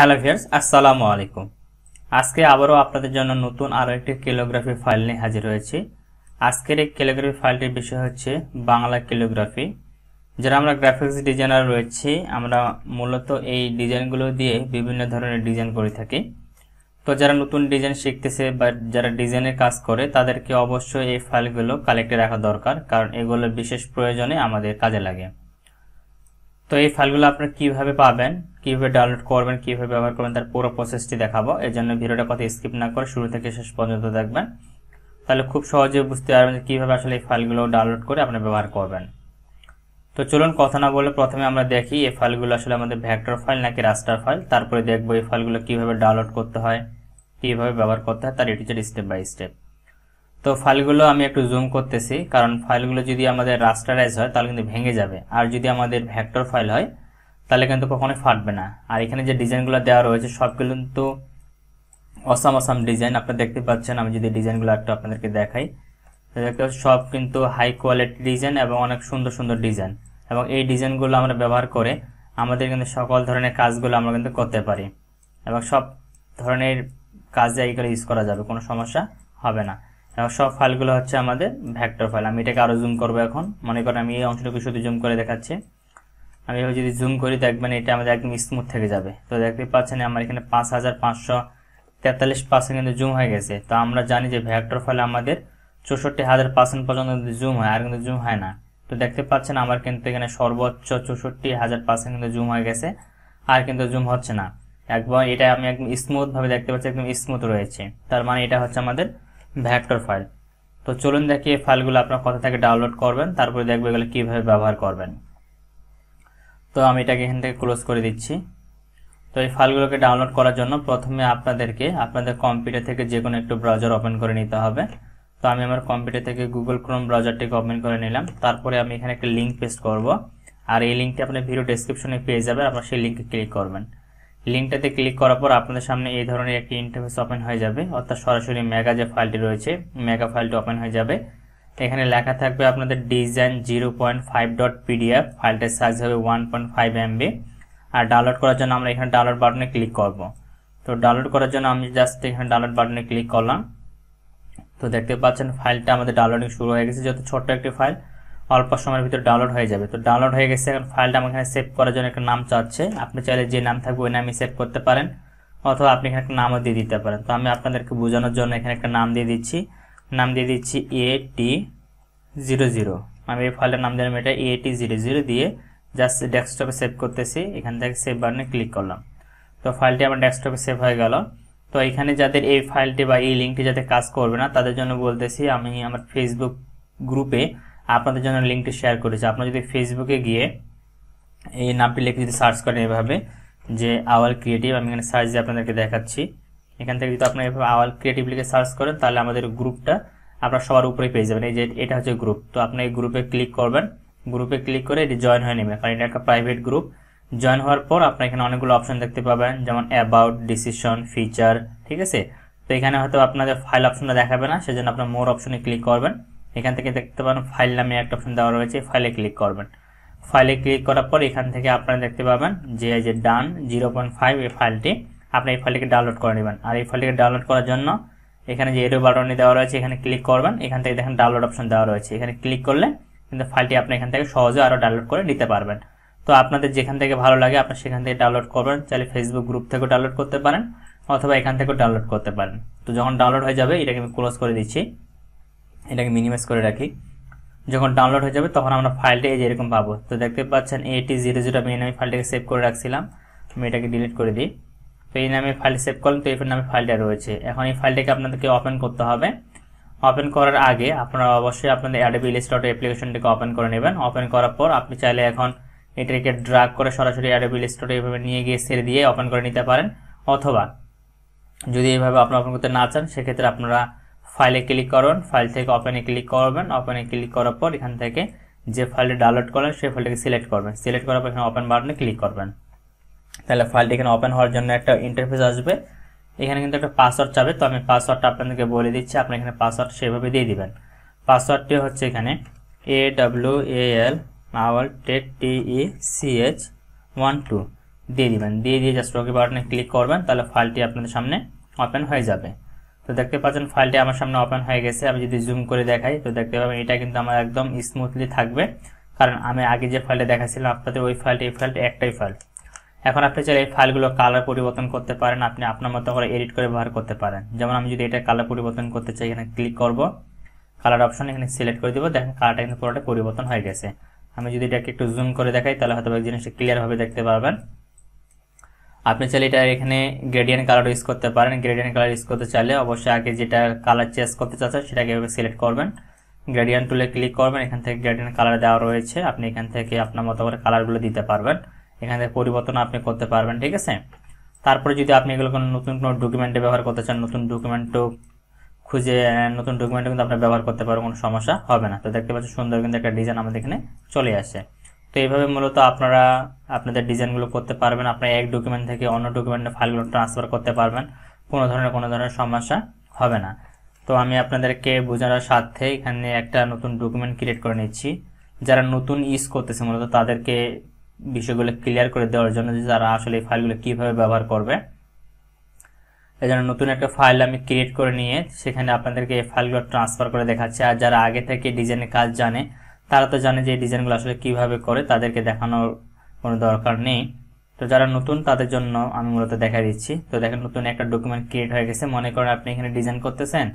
hello viewers আসসালামু আলাইকুম আজকে আবারও আপনাদের জন্য নতুন আরও একটি ক্যালিওগ্রাফি ফাইল নিয়ে হাজির হয়েছি আজকের এই ক্যালিওগ্রাফি ফাইলটির বিষয় হচ্ছে বাংলা ক্যালিওগ্রাফি যারা আমরা গ্রাফিক্স ডিজাইনার রয়েছি আমরা মূলত এই ডিজাইনগুলো দিয়ে বিভিন্ন ধরনের ডিজাইন করে থাকি তো যারা নতুন ডিজাইন শিখতেছে বা যারা ডিজাইনের কাজ করে তাদেরকে অবশ্যই এই ফাইলগুলো কালেক্টে রাখা দরকার কারণ এগুলো বিশেষ প্রয়োজনে আমাদের কাজে লাগে তো এই ফাইলগুলো আপনারা কিভাবে পাবেন কিভাবে ডাউনলোড করবেন কিভাবে ব্যবহার করবেন তার পুরো প্রসেসটি দেখাবো এর জন্য ভিডিওটা কথা স্কিপ না করে শুরু থেকে শেষ পর্যন্ত দেখবেন তাহলে খুব সহজে বুঝতে পারবেন যে কীভাবে আসলে এই ফাইলগুলো ডাউনলোড করে আপনি ব্যবহার করবেন তো চলুন কথা না বলে প্রথমে আমরা দেখি এই ফাইলগুলো আসলে আমাদের ভ্যাক্টর ফাইল নাকি রাস্টার ফাইল তারপরে দেখবো এই ফাইলগুলো কিভাবে ডাউনলোড করতে হয় কিভাবে ব্যবহার করতে হয় তার এটি স্টেপ বাই স্টেপ তো ফাইলগুলো আমি একটু জুম করতেছি কারণ ফাইলগুলো যদি আমাদের রাস্টারাইজ হয় তাহলে কিন্তু ভেঙে যাবে আর যদি আমাদের ভ্যাক্টর ফাইল হয় তাহলে কিন্তু কখনোই ফাটবে না আর এখানে যে ডিজাইনগুলো দেওয়া রয়েছে সবগুলো কিন্তু অসাম অসাম ডিজাইন আপনারা দেখতে পাচ্ছেন আমি যদি ডিজাইনগুলো একটু আপনাদেরকে দেখাই দেখতে সব কিন্তু হাই কোয়ালিটি ডিজাইন এবং অনেক সুন্দর সুন্দর ডিজাইন এবং এই ডিজাইনগুলো আমরা ব্যবহার করে আমাদের কিন্তু সকল ধরনের কাজগুলো আমরা কিন্তু করতে পারি এবং সব ধরনের কাজে এইগুলো ইউজ করা যাবে কোনো সমস্যা হবে না হ্যাঁ, সব ফাইলগুলো হচ্ছে আমাদের ভ্যাক্টর ফাইল আমি এটাকে আরও জুম করবো এখন মনে করেন আমি এই অংশটুকু শুধু জুম করে দেখাচ্ছি আমি এভাবে যদি জুম করি দেখবেন এটা আমাদের একদম স্মুথ থেকে যাবে তো দেখতে পাচ্ছেন আমার এখানে পাঁচ হাজার পাঁচশো তেতাল্লিশ পার্সেন্ট কিন্তু জুম হয়ে গেছে তো আমরা জানি যে ভ্যাক্টর ফাইল আমাদের চৌষট্টি হাজার পার্সেন্ট পর্যন্ত কিন্তু জুম হয় আর কিন্তু জুম হয় না তো দেখতে পাচ্ছেন আমার কিন্তু এখানে সর্বোচ্চ চৌষট্টি হাজার পার্সেন্ট কিন্তু জুম হয়ে গেছে আর কিন্তু জুম হচ্ছে না একবার এটা আমি একদম স্মুথভাবে দেখতে পাচ্ছি একদম স্মুথ রয়েছে তার মানে এটা হচ্ছে আমাদের ভ্যাক্টর ফাইল তো চলুন দেখি এই ফাইলগুলো আপনার কোথা থেকে ডাউনলোড করবেন তারপরে দেখবো এগুলো কীভাবে ব্যবহার করবেন তো আমি এটাকে এখান থেকে ক্লোজ করে দিচ্ছি তো এই ফাইলগুলোকে ডাউনলোড করার জন্য প্রথমে আপনাদেরকে আপনাদের কম্পিউটার থেকে যে কোনো একটু ব্রাউজার ওপেন করে নিতে হবে তো আমি আমার কম্পিউটার থেকে গুগল ক্রোম ব্রাউজারটিকে ওপেন করে নিলাম তারপরে আমি এখানে একটা লিঙ্ক পেস্ট করব আর এই লিঙ্কটি আপনি ভিডিও ডেসক্রিপশনে পেয়ে যাবেন আপনার সেই লিঙ্কে ক্লিক করবেন লিঙ্কটাতে ক্লিক করার পর আপনাদের সামনে এই ধরনের একটি ইন্টারফেস ওপেন হয়ে যাবে অর্থাৎ সরাসরি মেগা যে ফাইলটি রয়েছে মেগা ফাইলটি ওপেন হয়ে যাবে এখানে লেখা থাকবে আপনাদের design zero point five dot PDF ফাইলটার সাইজ হবে ওয়ান পয়েন্ট ফাইভ এমবি আর ডাউনলোড করার জন্য আমরা এখানে ডাউনলোড বাটনে ক্লিক করব তো ডাউনলোড করার জন্য আমি জাস্ট এখানে ডাউনলোড বাটনে ক্লিক করলাম তো দেখতে পাচ্ছেন ফাইলটা আমাদের ডাউনলোডিং শুরু হয়ে গেছে যত ছোট্ট একটি ফাইল অল্প সময়ের ভিতরে ডাউনলোড হয়ে যাবে তো ডাউনলোড হয়ে গেছে এখন ফাইলটা আমার এখানে সেভ করার জন্য একটা নাম চাচ্ছে আপনি চাইলে যে নাম থাকবে ওই নামই সেভ করতে পারেন অথবা আপনি এখানে একটা নামও দিয়ে দিতে পারেন তো আমি আপনাদেরকে বোঝানোর জন্য এখানে একটা নাম দিয়ে দিচ্ছি নাম দিয়ে দিচ্ছি এ টি জিরো জিরো আমি এই ফাইলটার নাম দিলাম এটা এ টি জিরো জিরো দিয়ে জাস্ট ডেস্কটপে সেভ করতেছি এখান থেকে সেভ বাটনে ক্লিক করলাম তো ফাইলটি আমার ডেস্কটপে সেভ হয়ে গেল তো এখানে যাদের এই ফাইলটি বা এই লিঙ্কটি যাতে কাজ করবে না তাদের জন্য বলতেছি আমি আমার ফেসবুক গ্রুপে আপনাদের জন্য লিঙ্কটি শেয়ার করেছি আপনারা যদি ফেসবুকে গিয়ে এই নামটি লিখে যদি সার্চ করেন এভাবে যে আওয়াল ক্রিয়েটিভ আমি এখানে সার্চ দিয়ে আপনাদেরকে দেখাচ্ছি এখান থেকে যদি আপনারা এভাবে আওয়াল ক্রিয়েটিভ লিখে সার্চ করেন তাহলে আমাদের গ্রুপটা আপনারা সবার উপরে পেয়ে যাবেন এই যে এটা হচ্ছে গ্রুপ তো আপনি এই গ্রুপে ক্লিক করবেন গ্রুপে ক্লিক করে এটি জয়েন হয়ে নেবেন কারণ এটা একটা প্রাইভেট গ্রুপ জয়েন হওয়ার পর আপনার এখানে অনেকগুলো অপশন দেখতে পাবেন যেমন অ্যাবাউট ডিসিশন ফিচার ঠিক আছে তো এখানে হয়তো আপনাদের ফাইল অপশনটা দেখাবে না সেজন্য আপনার মোর অপশনে ক্লিক করবেন এখান থেকে দেখতে পাবেন ফাইল নামে একটা অপশন দেওয়া রয়েছে ফাইলে ক্লিক করবেন ফাইলে ক্লিক করার পর এখান থেকে আপনারা দেখতে পাবেন যে যে ডান জিরো পয়েন্ট ফাইভ এই ফাইলটি আপনি এই ফাইলটিকে ডাউনলোড করে নেবেন আর এই ফাইলটিকে ডাউনলোড করার জন্য এখানে যে এরো বাটনটি দেওয়া রয়েছে এখানে ক্লিক করবেন এখান থেকে দেখেন ডাউনলোড অপশন দেওয়া রয়েছে এখানে ক্লিক করলে কিন্তু ফাইলটি আপনি এখান থেকে সহজে আরও ডাউনলোড করে নিতে পারবেন তো আপনাদের যেখান থেকে ভালো লাগে আপনি সেখান থেকে ডাউনলোড করবেন চাইলে ফেসবুক গ্রুপ থেকেও ডাউনলোড করতে পারেন অথবা এখান থেকেও ডাউনলোড করতে পারেন তো যখন ডাউনলোড হয়ে যাবে এটাকে আমি ক্লোজ করে দিচ্ছি এটাকে মিনিমাইজ করে রাখি যখন ডাউনলোড হয়ে যাবে তখন আমরা ফাইলটা এই যে এরকম পাবো তো দেখতে পাচ্ছেন এটি জিরো জিরো এই নামে ফাইলটাকে সেভ করে রাখছিলাম আমি এটাকে ডিলিট করে দিই তো এই নামে ফাইল সেভ করলাম তো এই নামে ফাইলটা রয়েছে এখন এই ফাইলটাকে আপনাদেরকে ওপেন করতে হবে ওপেন করার আগে আপনারা অবশ্যই আপনাদের অ্যাডেবি ইলিস্টট অ্যাপ্লিকেশনটিকে ওপেন করে নেবেন ওপেন করার পর আপনি চাইলে এখন এটাকে ড্রাগ করে সরাসরি অ্যাডেবি ইলিস্টট এইভাবে নিয়ে গিয়ে ছেড়ে দিয়ে ওপেন করে নিতে পারেন অথবা যদি এইভাবে আপনারা ওপেন করতে না চান সেক্ষেত্রে আপনারা ফাইলে ক্লিক করুন ফাইল থেকে ওপেনে ক্লিক করবেন ওপেনে ক্লিক করার পর এখান থেকে যে ফাইলটি ডাউনলোড করলেন সেই ফাইলটিকে সিলেক্ট করবেন সিলেক্ট করার পর এখানে ওপেন বাটনে ক্লিক করবেন তাহলে ফাইলটি এখানে ওপেন হওয়ার জন্য একটা ইন্টারফেস আসবে এখানে কিন্তু একটা পাসওয়ার্ড চাবে তো আমি পাসওয়ার্ডটা আপনাদেরকে বলে দিচ্ছি আপনি এখানে পাসওয়ার্ড সেভাবে দিয়ে দিবেন পাসওয়ার্ডটি হচ্ছে এখানে A W A L Awal tech T E C H one two দিয়ে দিবেন দিয়ে দিয়ে জাস্ট ওকে বাটনে ক্লিক করবেন তাহলে ফাইলটি আপনাদের সামনে ওপেন হয়ে যাবে তো দেখতে পাচ্ছেন ফাইলটি আমার সামনে ওপেন হয়ে গেছে আমি যদি জুম করে দেখাই তো দেখতে পাবেন এটা কিন্তু আমার একদম স্মুথলি থাকবে কারণ আমি আগে যে ফাইলটা দেখাছিলাম আপনাদের ওই ফাইলটি এই ফাইলটি একটাই ফাইল এখন আপনি চাইলে এই ফাইলগুলো কালার পরিবর্তন করতে পারেন আপনি আপনার মতো করে এডিট করে ব্যবহার করতে পারেন যেমন আমি যদি এটা কালার পরিবর্তন করতে চাই এখানে ক্লিক করব কালার অপশন এখানে সিলেক্ট করে দিব দেখেন কালারটা কিন্তু পুরোটা পরিবর্তন হয়ে গেছে আমি যদি এটাকে একটু জুম করে দেখাই তাহলে হয়তো জিনিসটা ক্লিয়ারভাবে দেখতে পারবেন আপনি চাইলে এটা এখানে গ্রেডিয়ান কালার ইউজ করতে পারেন গ্রেডিয়ান কালার ইউজ করতে চাইলে অবশ্যই আগে যেটা কালার চেঞ্জ করতে চাচ্ছেন সেটাকে এভাবে সিলেক্ট করবেন গ্রেডিয়ান টুলে ক্লিক করবেন এখান থেকে গ্রেডিয়ান কালার দেওয়া রয়েছে আপনি এখান থেকে আপনার মতো করে কালারগুলো দিতে পারবেন এখান থেকে পরিবর্তন আপনি করতে পারবেন ঠিক আছে তারপরে যদি আপনি এগুলো কোনো নতুন কোনো ডকুমেন্টে ব্যবহার করতে চান নতুন ডকুমেন্টও খুঁজে নতুন ডকুমেন্টও কিন্তু আপনার ব্যবহার করতে পারবেন কোনো সমস্যা হবে না তো দেখতে পাচ্ছি সুন্দর কিন্তু একটা ডিজাইন আমাদের এখানে চলে আসে তো এইভাবে মূলত আপনারা আপনাদের ডিজাইনগুলো করতে পারবেন আপনারা এক ডকুমেন্ট থেকে অন্য ডকুমেন্টে ফাইলগুলো ট্রান্সফার করতে পারবেন কোনো ধরনের কোনো ধরনের সমস্যা হবে না তো আমি আপনাদেরকে বোঝানোর স্বার্থে এখানে একটা নতুন ডকুমেন্ট ক্রিয়েট করে নিচ্ছি যারা নতুন ইউজ করতেছে মূলত তাদেরকে বিষয়গুলো ক্লিয়ার করে দেওয়ার জন্য যে যারা আসলে এই ফাইলগুলো কীভাবে ব্যবহার করবে এই জন্য নতুন একটা ফাইল আমি ক্রিয়েট করে নিয়ে সেখানে আপনাদেরকে এই ফাইলগুলো ট্রান্সফার করে দেখাচ্ছি আর যারা আগে থেকে ডিজাইনের কাজ জানে তারা তো জানে যে এই ডিজাইনগুলো আসলে কিভাবে করে তাদেরকে দেখানোর কোনো দরকার নেই তো যারা নতুন তাদের জন্য আমি মূলত দেখা দিচ্ছি তো দেখেন নতুন একটা ডকুমেন্ট ক্রিয়েট হয়ে গেছে মনে করেন আপনি এখানে ডিজাইন করতেছেন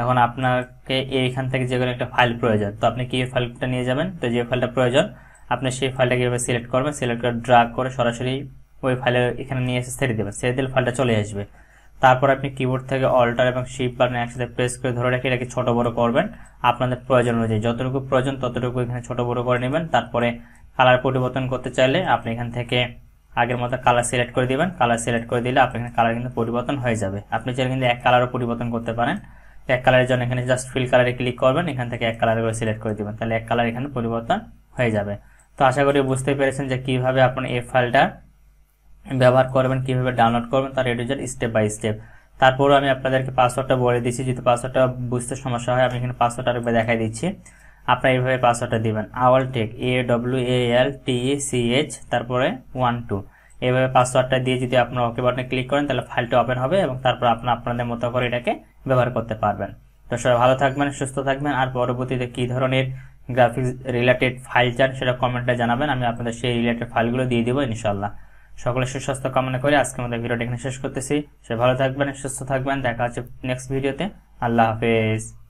এখন আপনাকে এইখান থেকে যে কোনো একটা ফাইল প্রয়োজন তো আপনি কি ফাইলটা নিয়ে যাবেন তো যে ফাইলটা প্রয়োজন আপনি সেই ফাইলটা কীভাবে সিলেক্ট করবেন সিলেক্ট করে ড্রাগ করে সরাসরি ওই ফাইলে এখানে নিয়ে এসে ছেড়ে দেবেন ছেড়ে দিলে ফাইলটা চলে আসবে তারপর আপনি কিবোর্ড থেকে অল্টার এবং শিফট বাটন একসাথে প্রেস করে ধরে রেখে এটাকে ছোট বড় করবেন আপনাদের প্রয়োজন অনুযায়ী যতটুকু প্রয়োজন ততটুকু এখানে ছোট বড় করে নেবেন তারপরে কালার পরিবর্তন করতে চাইলে আপনি এখান থেকে আগের মতো কালার সিলেক্ট করে দিবেন কালার সিলেক্ট করে দিলে আপনার এখানে কালার কিন্তু পরিবর্তন হয়ে যাবে আপনি চাইলে কিন্তু এক কালারও পরিবর্তন করতে পারেন এক কালারের জন্য এখানে জাস্ট ফিল কালারে ক্লিক করবেন এখান থেকে এক কালার করে সিলেক্ট করে দিবেন তাহলে এক কালার এখানে পরিবর্তন হয়ে যাবে তো আশা করি বুঝতে পেরেছেন যে কীভাবে আপনার এই ফাইলটা ব্যবহার করবেন কীভাবে ডাউনলোড করবেন তার এডিজার স্টেপ বাই স্টেপ তারপরও আমি আপনাদেরকে পাসওয়ার্ডটা বলে দিচ্ছি যদি পাসওয়ার্ডটা বুঝতে সমস্যা হয় আমি এখানে পাসওয়ার্ডটা আরেকবার দেখাই দিচ্ছি আপনারা এইভাবে পাসওয়ার্ডটা দিবেন Awal tech A W A L T E C H তারপরে ওয়ান টু এইভাবে পাসওয়ার্ডটা দিয়ে যদি আপনারা ওকে বাটনে ক্লিক করেন তাহলে ফাইলটা ওপেন হবে এবং তারপর আপনার আপনাদের মতো করে এটাকে ব্যবহার করতে পারবেন তো সবাই ভালো থাকবেন সুস্থ থাকবেন আর পরবর্তীতে কী ধরনের গ্রাফিক্স রিলেটেড ফাইল চান সেটা কমেন্টে জানাবেন আমি আপনাদের সেই রিলেটেড ফাইলগুলো দিয়ে দেবো ইনশাল্লাহ সকলে সুস্বাস্থ্য কামনা করে আজকে আমাদের ভিডিওটা এখানে শেষ করতেছি সে ভালো থাকবেন সুস্থ থাকবেন দেখা হচ্ছে নেক্সট ভিডিওতে আল্লাহ হাফেজ